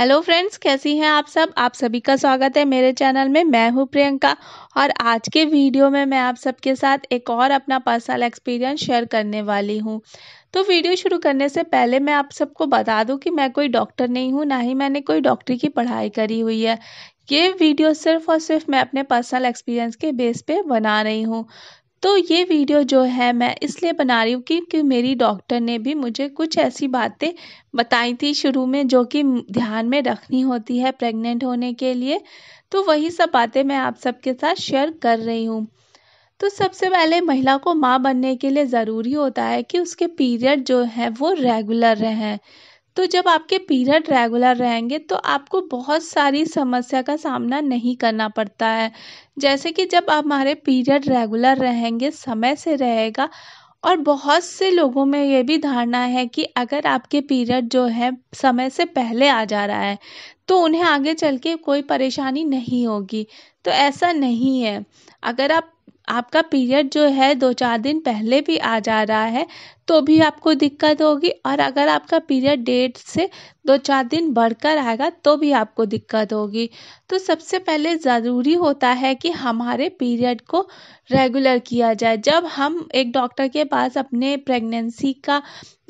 hello friends कैसी हैं आप सब आप सभी का स्वागत है मेरे चैनल में मैं हूं प्रियंका और आज के वीडियो में मैं आप सबके साथ एक और अपना पर्सनल एक्सपीरियंस शेयर करने वाली हूं तो वीडियो शुरू करने से पहले मैं आप सबको बता दूं कि मैं कोई डॉक्टर नहीं हूं ना ही मैंने कोई डॉक्टरी की पढ़ाई करी हुई है ये वीडियो सिर्फ और सिर्फ मैं अपने पर्सनल एक्सपीरियंस के बेस पे बना रही हूँ तो ये वीडियो जो है मैं इसलिए बना रही हूँ क्योंकि मेरी डॉक्टर ने भी मुझे कुछ ऐसी बातें बताई थी शुरू में जो कि ध्यान में रखनी होती है प्रेग्नेंट होने के लिए तो वही सब बातें मैं आप सबके साथ शेयर कर रही हूँ तो सबसे पहले महिला को माँ बनने के लिए ज़रूरी होता है कि उसके पीरियड जो है वो रेगुलर रहें तो जब आपके पीरियड रेगुलर रहेंगे तो आपको बहुत सारी समस्या का सामना नहीं करना पड़ता है जैसे कि जब हमारे पीरियड रेगुलर रहेंगे समय से रहेगा और बहुत से लोगों में ये भी धारणा है कि अगर आपके पीरियड जो है समय से पहले आ जा रहा है तो उन्हें आगे चल के कोई परेशानी नहीं होगी तो ऐसा नहीं है अगर आप आपका पीरियड जो है दो चार दिन पहले भी आ जा रहा है तो भी आपको दिक्कत होगी और अगर आपका पीरियड डेट से दो चार दिन बढ़कर आएगा तो भी आपको दिक्कत होगी तो सबसे पहले ज़रूरी होता है कि हमारे पीरियड को रेगुलर किया जाए जब हम एक डॉक्टर के पास अपने प्रेगनेंसी का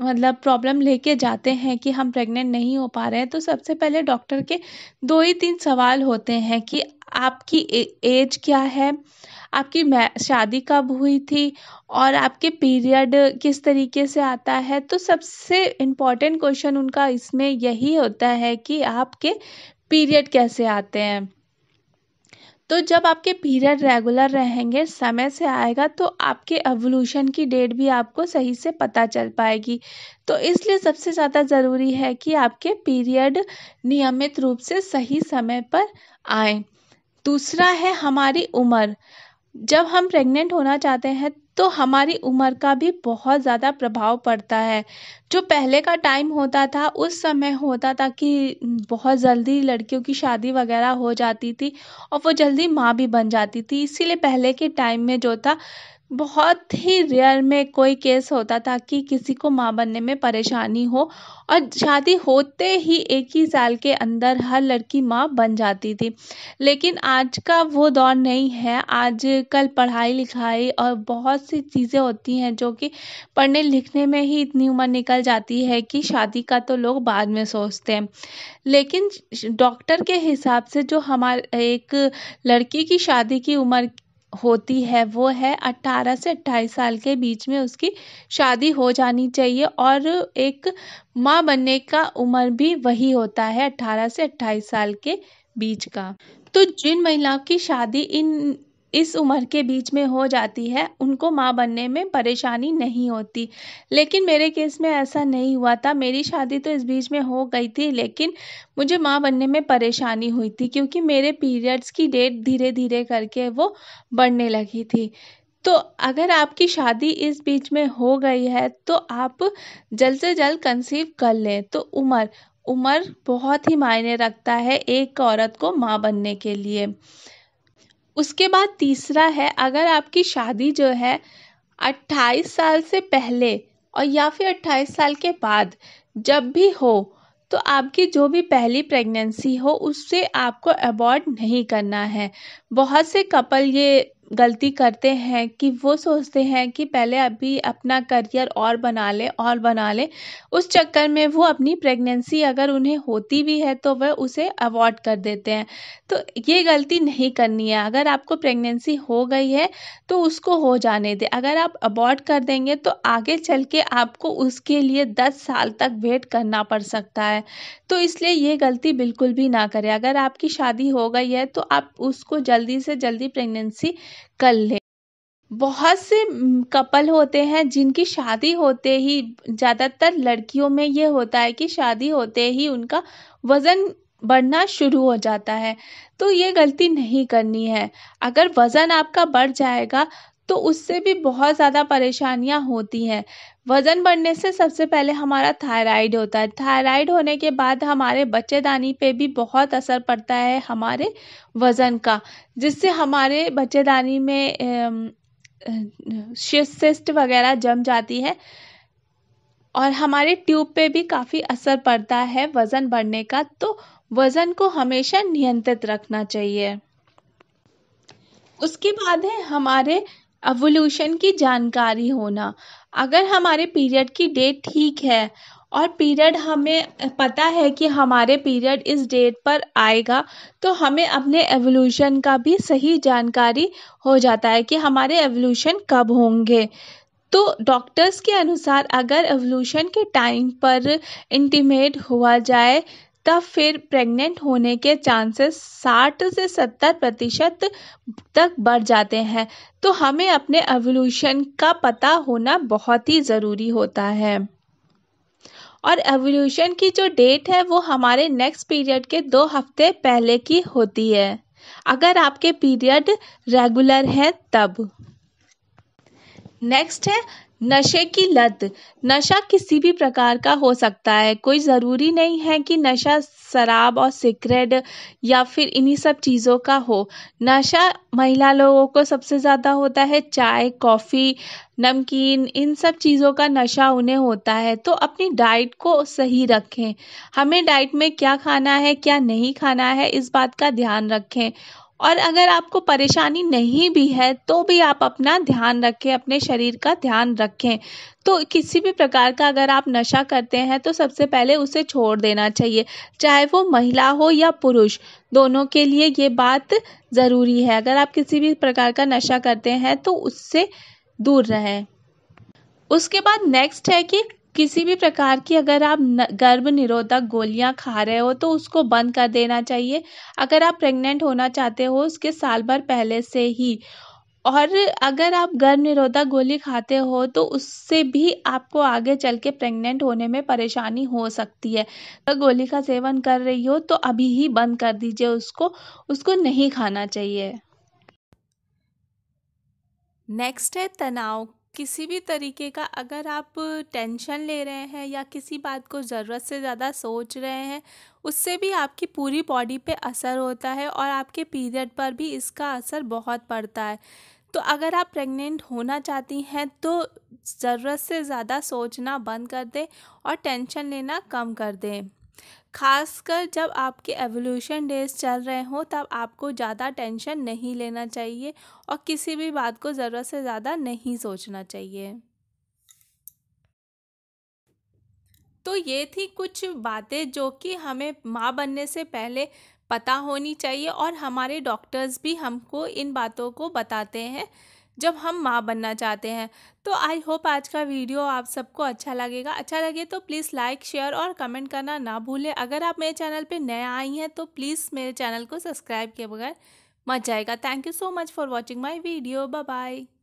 मतलब प्रॉब्लम लेके जाते हैं कि हम प्रेग्नेंट नहीं हो पा रहे हैं तो सबसे पहले डॉक्टर के दो ही तीन सवाल होते हैं कि आपकी एज क्या है आपकी शादी कब हुई थी और आपके पीरियड किस तरीके तरीके से आता है तो सबसे इम्पॉर्टेंट क्वेश्चन उनका इसमें यही होता है कि आपके पीरियड कैसे आते हैं तो जब आपके पीरियड रेगुलर रहेंगे समय से आएगा तो आपके एवोल्यूशन की डेट भी आपको सही से पता चल पाएगी तो इसलिए सबसे ज़्यादा ज़रूरी है कि आपके पीरियड नियमित रूप से सही समय पर आए दूसरा है हमारी उम्र जब हम प्रेग्नेंट होना चाहते हैं तो हमारी उम्र का भी बहुत ज़्यादा प्रभाव पड़ता है जो पहले का टाइम होता था उस समय होता था कि बहुत जल्दी लड़कियों की शादी वगैरह हो जाती थी और वो जल्दी माँ भी बन जाती थी इसीलिए पहले के टाइम में जो था बहुत ही रेयर में कोई केस होता था कि किसी को माँ बनने में परेशानी हो और शादी होते ही एक ही साल के अंदर हर लड़की माँ बन जाती थी लेकिन आज का वो दौर नहीं है आज कल पढ़ाई लिखाई और बहुत सी चीज़ें होती हैं जो कि पढ़ने लिखने में ही इतनी उम्र निकल जाती है कि शादी का तो लोग बाद में सोचते हैं लेकिन डॉक्टर के हिसाब से जो हमारे एक लड़की की शादी की उम्र होती है वो है अट्ठारह से अट्ठाईस साल के बीच में उसकी शादी हो जानी चाहिए और एक माँ बनने का उम्र भी वही होता है अट्ठारह से अट्ठाईस साल के बीच का तो जिन महिलाओं की शादी इन इस उम्र के बीच में हो जाती है उनको माँ बनने में परेशानी नहीं होती लेकिन मेरे केस में ऐसा नहीं हुआ था मेरी शादी तो इस बीच में हो गई थी लेकिन मुझे माँ बनने में परेशानी हुई थी क्योंकि मेरे पीरियड्स की डेट धीरे धीरे करके वो बढ़ने लगी थी तो अगर आपकी शादी इस बीच में हो गई है तो आप जल्द से जल्द कंसीव कर लें तो उम्र उम्र बहुत ही मायने रखता है एक औरत को माँ बनने के लिए उसके बाद तीसरा है अगर आपकी शादी जो है अट्ठाईस साल से पहले और या फिर अट्ठाईस साल के बाद जब भी हो तो आपकी जो भी पहली प्रेगनेंसी हो उससे आपको अबॉर्ड नहीं करना है बहुत से कपल ये गलती करते हैं कि वो सोचते हैं कि पहले अभी अपना करियर और बना लें और बना लें उस चक्कर में वो अपनी प्रेगनेंसी अगर उन्हें होती भी है तो वह उसे अवॉइड कर देते हैं तो ये गलती नहीं करनी है अगर आपको प्रेगनेंसी हो गई है तो उसको हो जाने दें अगर आप अबॉर्ड कर देंगे तो आगे चल के आपको उसके लिए दस साल तक वेट करना पड़ सकता है तो इसलिए ये गलती बिल्कुल भी ना करें अगर आपकी शादी हो गई है तो आप उसको जल्दी से जल्दी प्रेगनेंसी कर ले बहुत से कपल होते हैं जिनकी शादी होते ही ज़्यादातर लड़कियों में ये होता है कि शादी होते ही उनका वज़न बढ़ना शुरू हो जाता है तो ये गलती नहीं करनी है अगर वज़न आपका बढ़ जाएगा तो उससे भी बहुत ज़्यादा परेशानियां होती हैं वज़न बढ़ने से सबसे पहले हमारा थायराइड होता है थायराइड होने के बाद हमारे बच्चेदानी पे भी बहुत असर पड़ता है हमारे वज़न का जिससे हमारे बच्चेदानी में शिस्ट वगैरह जम जाती है और हमारे ट्यूब पे भी काफ़ी असर पड़ता है वज़न बढ़ने का तो वज़न को हमेशा नियंत्रित रखना चाहिए उसके बाद है हमारे एवोल्यूशन की जानकारी होना अगर हमारे पीरियड की डेट ठीक है और पीरियड हमें पता है कि हमारे पीरियड इस डेट पर आएगा तो हमें अपने एवोल्यूशन का भी सही जानकारी हो जाता है कि हमारे एवोल्यूशन कब होंगे तो डॉक्टर्स के अनुसार अगर एवोल्यूशन के टाइम पर इंटीमेट हुआ जाए तब फिर प्रेग्नेंट होने के चांसेस साठ से सत्तर प्रतिशत तक बढ़ जाते हैं तो हमें अपने एवोल्यूशन का पता होना बहुत ही ज़रूरी होता है और एवोल्यूशन की जो डेट है वो हमारे नेक्स्ट पीरियड के दो हफ्ते पहले की होती है अगर आपके पीरियड रेगुलर हैं तब नेक्स्ट है नशे की लत नशा किसी भी प्रकार का हो सकता है कोई ज़रूरी नहीं है कि नशा शराब और सिगरेट या फिर इन्हीं सब चीज़ों का हो नशा महिला लोगों को सबसे ज़्यादा होता है चाय कॉफ़ी नमकीन इन सब चीज़ों का नशा उन्हें होता है तो अपनी डाइट को सही रखें हमें डाइट में क्या खाना है क्या नहीं खाना है इस बात का ध्यान रखें और अगर आपको परेशानी नहीं भी है तो भी आप अपना ध्यान रखें अपने शरीर का ध्यान रखें तो किसी भी प्रकार का अगर आप नशा करते हैं तो सबसे पहले उसे छोड़ देना चाहिए चाहे वो महिला हो या पुरुष दोनों के लिए ये बात ज़रूरी है अगर आप किसी भी प्रकार का नशा करते हैं तो उससे दूर रहें उसके बाद नेक्स्ट है कि किसी भी प्रकार की अगर आप गर्भ निरोधक गोलियां खा रहे हो तो उसको बंद कर देना चाहिए अगर आप प्रेग्नेंट होना चाहते हो उसके साल भर पहले से ही और अगर आप गर्भ निरोधक गोली खाते हो तो उससे भी आपको आगे चल के प्रेग्नेंट होने में परेशानी हो सकती है अगर तो गोली का सेवन कर रही हो तो अभी ही बंद कर दीजिए उसको उसको नहीं खाना चाहिए नेक्स्ट है तनाव किसी भी तरीके का अगर आप टेंशन ले रहे हैं या किसी बात को ज़रूरत से ज़्यादा सोच रहे हैं उससे भी आपकी पूरी बॉडी पे असर होता है और आपके पीरियड पर भी इसका असर बहुत पड़ता है तो अगर आप प्रेग्नेंट होना चाहती हैं तो ज़रूरत से ज़्यादा सोचना बंद कर दें और टेंशन लेना कम कर दें खासकर जब आपके एवोल्यूशन डेज चल रहे हों तब आपको ज़्यादा टेंशन नहीं लेना चाहिए और किसी भी बात को ज़रूरत से ज़्यादा नहीं सोचना चाहिए तो ये थी कुछ बातें जो कि हमें माँ बनने से पहले पता होनी चाहिए और हमारे डॉक्टर्स भी हमको इन बातों को बताते हैं जब हम माँ बनना चाहते हैं तो आई होप आज का वीडियो आप सबको अच्छा लगेगा अच्छा लगे तो प्लीज़ लाइक शेयर और कमेंट करना ना भूलें अगर आप मेरे चैनल पर नए आई हैं तो प्लीज़ मेरे चैनल को सब्सक्राइब किए बगैर मच जाएगा thank you so much for watching my video bye